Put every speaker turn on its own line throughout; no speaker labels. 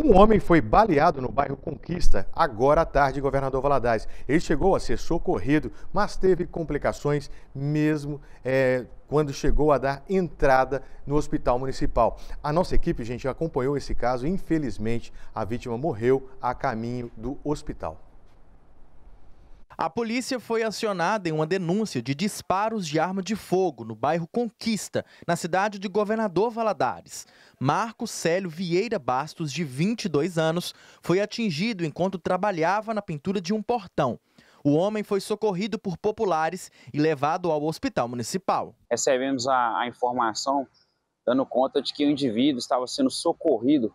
Um homem foi baleado no bairro Conquista, agora à tarde, governador Valadares. Ele chegou a ser socorrido, mas teve complicações mesmo é, quando chegou a dar entrada no hospital municipal. A nossa equipe, gente, acompanhou esse caso. Infelizmente,
a vítima morreu a caminho do hospital. A polícia foi acionada em uma denúncia de disparos de arma de fogo no bairro Conquista, na cidade de Governador Valadares. Marco Célio Vieira Bastos, de 22 anos, foi atingido enquanto trabalhava na pintura de um portão. O homem
foi socorrido por populares e levado ao hospital municipal. Recebemos a, a informação dando conta de que o indivíduo estava sendo socorrido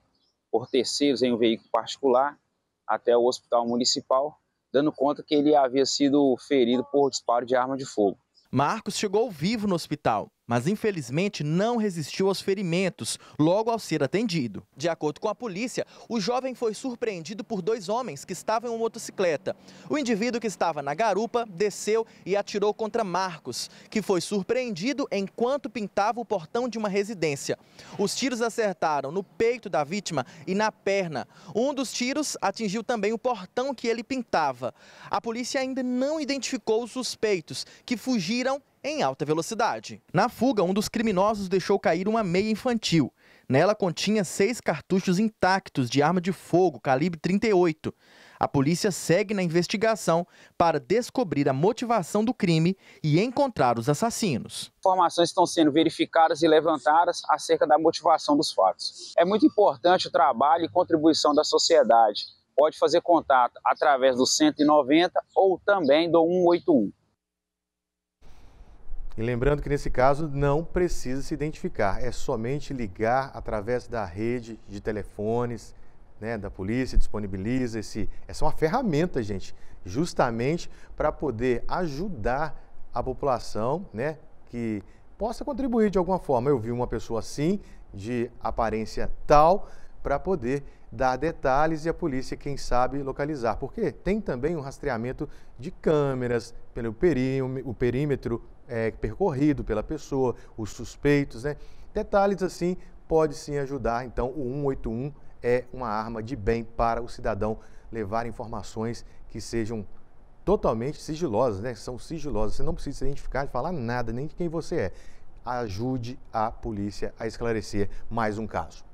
por terceiros em um veículo particular até o hospital municipal dando conta que ele havia sido ferido por disparo de arma de fogo.
Marcos chegou vivo no hospital mas infelizmente não resistiu aos ferimentos logo ao ser atendido. De acordo com a polícia, o jovem foi surpreendido por dois homens que estavam em uma motocicleta. O indivíduo que estava na garupa desceu e atirou contra Marcos, que foi surpreendido enquanto pintava o portão de uma residência. Os tiros acertaram no peito da vítima e na perna. Um dos tiros atingiu também o portão que ele pintava. A polícia ainda não identificou os suspeitos, que fugiram em alta velocidade. Na fuga, um dos criminosos deixou cair uma meia infantil. Nela continha seis cartuchos intactos de arma de fogo calibre 38. A polícia segue na investigação para descobrir a motivação do crime e encontrar os assassinos.
Informações estão sendo verificadas e levantadas acerca da motivação dos fatos. É muito importante o trabalho e contribuição da sociedade. Pode fazer contato através do 190 ou também do 181.
E lembrando que nesse caso não precisa se identificar, é somente ligar através da rede de telefones né, da polícia, disponibiliza esse, essa é uma ferramenta, gente, justamente para poder ajudar a população né, que possa contribuir de alguma forma. Eu vi uma pessoa assim, de aparência tal, para poder dar detalhes e a polícia, quem sabe, localizar. Porque tem também um rastreamento de câmeras pelo perímetro, o perímetro é, percorrido pela pessoa, os suspeitos, né? Detalhes assim pode sim ajudar. Então, o 181 é uma arma de bem para o cidadão levar informações que sejam totalmente sigilosas, né? São sigilosas. Você não precisa se identificar, falar nada, nem de quem você é. Ajude a polícia a esclarecer mais um caso.